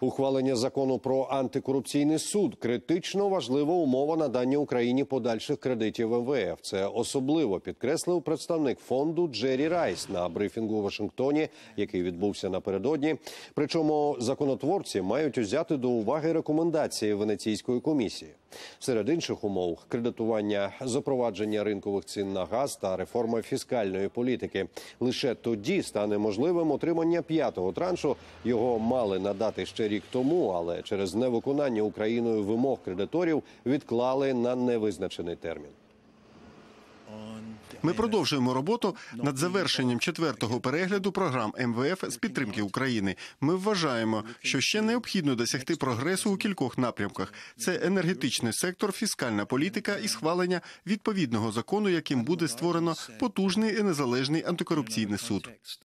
Ухвалення закону про антикорупційний суд критично важлива умова надання Україні подальших кредитів МВФ. Це особливо підкреслив представник фонду Джері Райс на брифінгу у Вашингтоні, який відбувся напередодні. Причому законотворці мають узяти до уваги рекомендації венеційської комісії. Серед інших умов кредитування, запровадження ринкових цін на газ та реформа фіскальної політики. Лише тоді стане можливим отримання п'ятого траншу. Його мали надати ще рік тому, але через невиконання Україною вимог кредиторів відклали на невизначений термін. Ми продовжуємо роботу над завершенням четвертого перегляду програм МВФ з підтримки України. Ми вважаємо, що ще необхідно досягти прогресу у кількох напрямках: це енергетичний сектор, фіскальна політика і схвалення відповідного закону, яким буде створено потужний і незалежний антикорупційний суд.